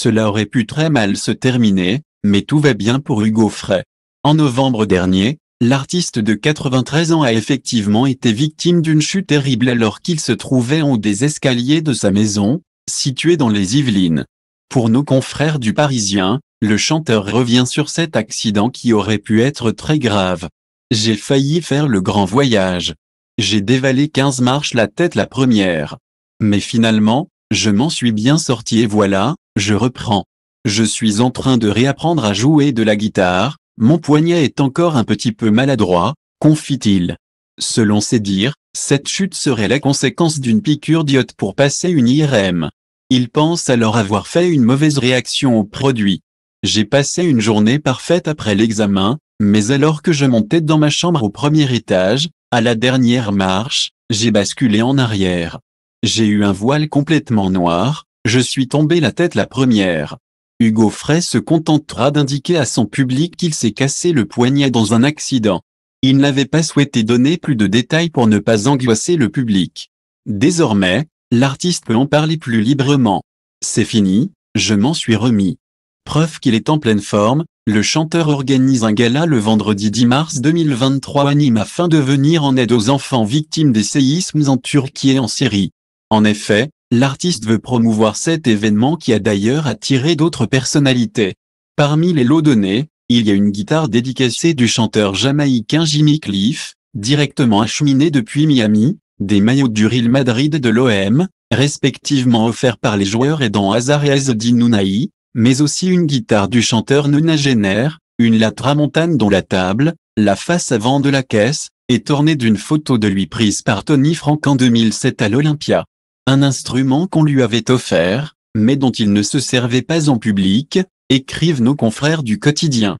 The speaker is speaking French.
Cela aurait pu très mal se terminer, mais tout va bien pour Hugo Fray. En novembre dernier, l'artiste de 93 ans a effectivement été victime d'une chute terrible alors qu'il se trouvait au des escaliers de sa maison, située dans les Yvelines. Pour nos confrères du Parisien, le chanteur revient sur cet accident qui aurait pu être très grave. J'ai failli faire le grand voyage. J'ai dévalé 15 marches la tête la première. Mais finalement, je m'en suis bien sorti et voilà, je reprends. Je suis en train de réapprendre à jouer de la guitare, mon poignet est encore un petit peu maladroit, confie-t-il. Selon ses dires, cette chute serait la conséquence d'une piqûre d'iode pour passer une IRM. Il pense alors avoir fait une mauvaise réaction au produit. J'ai passé une journée parfaite après l'examen, mais alors que je montais dans ma chambre au premier étage, à la dernière marche, j'ai basculé en arrière. J'ai eu un voile complètement noir, je suis tombé la tête la première. Hugo Frey se contentera d'indiquer à son public qu'il s'est cassé le poignet dans un accident. Il n'avait pas souhaité donner plus de détails pour ne pas angoisser le public. Désormais, l'artiste peut en parler plus librement. C'est fini, je m'en suis remis. Preuve qu'il est en pleine forme, le chanteur organise un gala le vendredi 10 mars 2023 à Nîmes afin de venir en aide aux enfants victimes des séismes en Turquie et en Syrie. En effet, l'artiste veut promouvoir cet événement qui a d'ailleurs attiré d'autres personnalités. Parmi les lots donnés, il y a une guitare dédicacée du chanteur jamaïcain Jimmy Cliff, directement acheminée depuis Miami, des maillots du Real Madrid de l'OM, respectivement offerts par les joueurs aidant Hazard et mais aussi une guitare du chanteur Nuna Jenner, une latramontane dont la table, la face avant de la caisse, est ornée d'une photo de lui prise par Tony Frank en 2007 à l'Olympia un instrument qu'on lui avait offert, mais dont il ne se servait pas en public, écrivent nos confrères du quotidien.